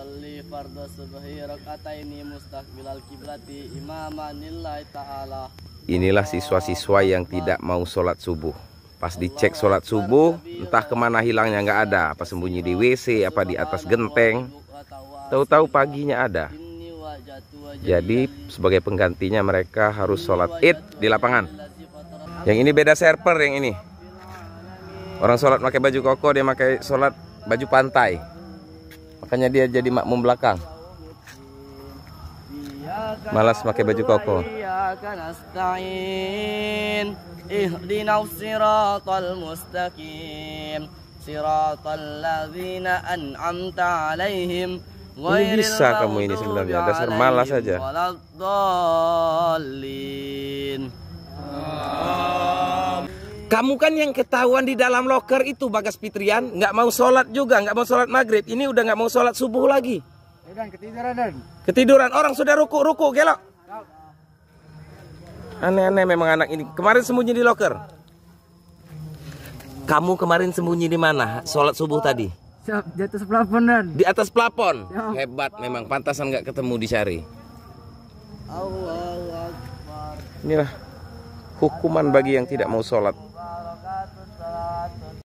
Salli fardu subhi rakataini mustaqbilal kiblati imamanillahi ta'ala Inilah siswa-siswa yang tidak mau sholat subuh Pas dicek sholat subuh, entah kemana hilangnya nggak ada Apa sembunyi di WC, apa di atas genteng Tahu-tahu paginya ada Jadi sebagai penggantinya mereka harus sholat id di lapangan Yang ini beda server yang ini Orang sholat pakai baju koko, dia pakai sholat baju pantai Makanya dia jadi makmum belakang. Malas pakai baju koko. ini bisa kamu ini sebenarnya dasar malas saja kamu kan yang ketahuan di dalam loker itu Bagas Fitrian nggak mau sholat juga, nggak mau sholat maghrib. Ini udah nggak mau sholat subuh lagi. Dan ketiduran Ketiduran. Orang sudah ruku ruku gelok. Aneh-aneh memang anak ini. Kemarin sembunyi di loker. Kamu kemarin sembunyi di mana? Sholat subuh tadi. Siap, di atas plafon dan. Di atas plafon. Siap. Hebat memang. Pantasan nggak ketemu di Syari. Inilah hukuman bagi yang tidak mau sholat.